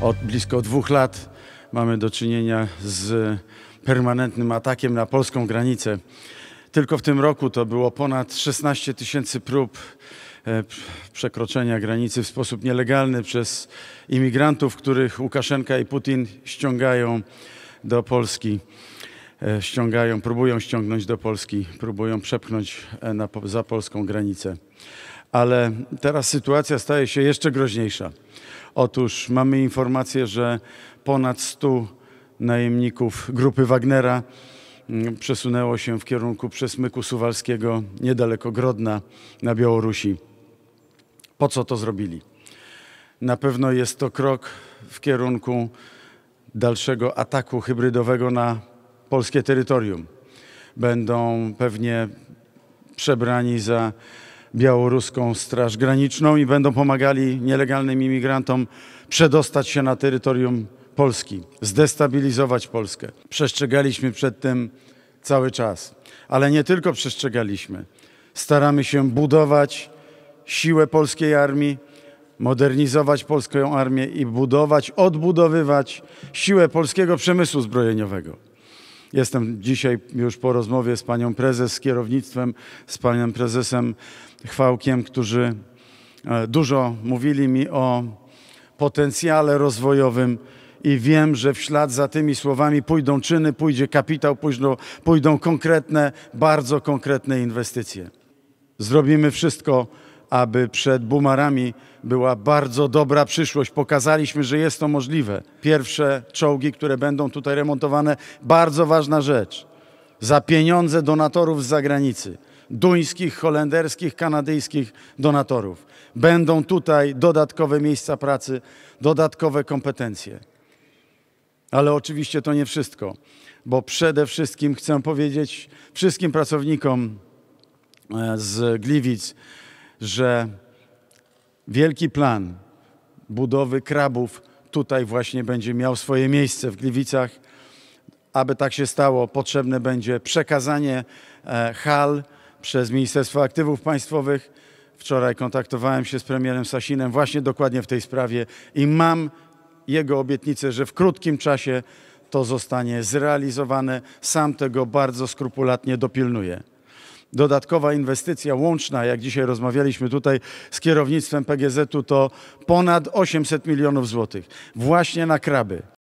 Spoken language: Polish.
od blisko dwóch lat mamy do czynienia z permanentnym atakiem na polską granicę. Tylko w tym roku to było ponad 16 tysięcy prób e, przekroczenia granicy w sposób nielegalny przez imigrantów, których Łukaszenka i Putin ściągają do Polski. E, ściągają, próbują ściągnąć do Polski, próbują przepchnąć e, na, za polską granicę. Ale teraz sytuacja staje się jeszcze groźniejsza. Otóż mamy informację, że ponad 100 najemników grupy Wagnera mm, przesunęło się w kierunku przesmyku suwalskiego niedaleko Grodna na Białorusi. Po co to zrobili? Na pewno jest to krok w kierunku dalszego ataku hybrydowego na polskie terytorium. Będą pewnie przebrani za białoruską Straż Graniczną i będą pomagali nielegalnym imigrantom przedostać się na terytorium Polski, zdestabilizować Polskę. Przestrzegaliśmy przed tym cały czas, ale nie tylko przestrzegaliśmy. Staramy się budować siłę polskiej armii, modernizować polską armię i budować, odbudowywać siłę polskiego przemysłu zbrojeniowego. Jestem dzisiaj już po rozmowie z panią prezes, z kierownictwem, z panem prezesem Chwałkiem, którzy e, dużo mówili mi o potencjale rozwojowym i wiem, że w ślad za tymi słowami pójdą czyny, pójdzie kapitał, pójdą, pójdą konkretne, bardzo konkretne inwestycje. Zrobimy wszystko, aby przed bumarami była bardzo dobra przyszłość. Pokazaliśmy, że jest to możliwe. Pierwsze czołgi, które będą tutaj remontowane, bardzo ważna rzecz. Za pieniądze donatorów z zagranicy, duńskich, holenderskich, kanadyjskich donatorów. Będą tutaj dodatkowe miejsca pracy, dodatkowe kompetencje. Ale oczywiście to nie wszystko, bo przede wszystkim chcę powiedzieć wszystkim pracownikom e, z Gliwic, że wielki plan budowy krabów tutaj właśnie będzie miał swoje miejsce w Gliwicach. Aby tak się stało, potrzebne będzie przekazanie e, hal przez Ministerstwo Aktywów Państwowych. Wczoraj kontaktowałem się z premierem Sasinem właśnie dokładnie w tej sprawie i mam jego obietnicę, że w krótkim czasie to zostanie zrealizowane. Sam tego bardzo skrupulatnie dopilnuję dodatkowa inwestycja łączna, jak dzisiaj rozmawialiśmy tutaj z kierownictwem PGZ-u, to ponad 800 milionów złotych właśnie na kraby.